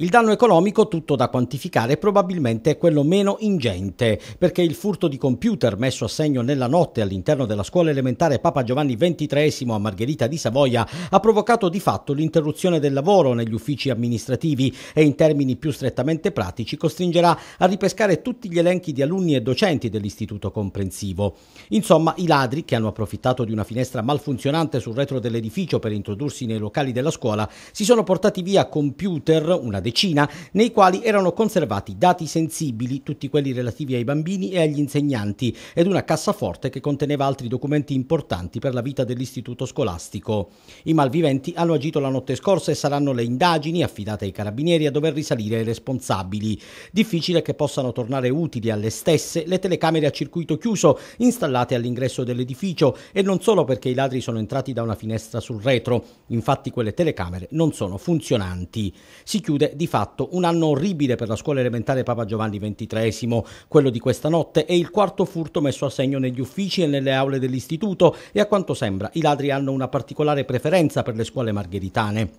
Il danno economico, tutto da quantificare, probabilmente è quello meno ingente, perché il furto di computer messo a segno nella notte all'interno della scuola elementare Papa Giovanni XXIII a Margherita di Savoia ha provocato di fatto l'interruzione del lavoro negli uffici amministrativi e in termini più strettamente pratici costringerà a ripescare tutti gli elenchi di alunni e docenti dell'istituto comprensivo. Insomma, i ladri che hanno approfittato di una finestra malfunzionante sul retro dell'edificio per introdursi nei locali della scuola si sono portati via computer, una decina, nei quali erano conservati dati sensibili, tutti quelli relativi ai bambini e agli insegnanti, ed una cassaforte che conteneva altri documenti importanti per la vita dell'istituto scolastico. I malviventi hanno agito la notte scorsa e saranno le indagini affidate ai carabinieri a dover risalire ai responsabili. Difficile che possano tornare utili alle stesse le telecamere a circuito chiuso installate all'ingresso dell'edificio e non solo perché i ladri sono entrati da una finestra sul retro, infatti quelle telecamere non sono funzionanti. Si chiude di fatto un anno orribile per la scuola elementare Papa Giovanni XXIII, quello di questa notte è il quarto furto messo a segno negli uffici e nelle aule dell'istituto e a quanto sembra i ladri hanno una particolare preferenza per le scuole margheritane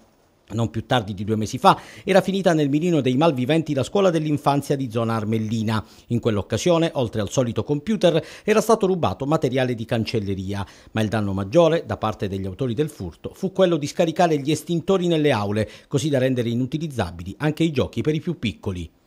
non più tardi di due mesi fa, era finita nel mirino dei malviventi la scuola dell'infanzia di zona Armellina. In quell'occasione, oltre al solito computer, era stato rubato materiale di cancelleria, ma il danno maggiore, da parte degli autori del furto, fu quello di scaricare gli estintori nelle aule, così da rendere inutilizzabili anche i giochi per i più piccoli.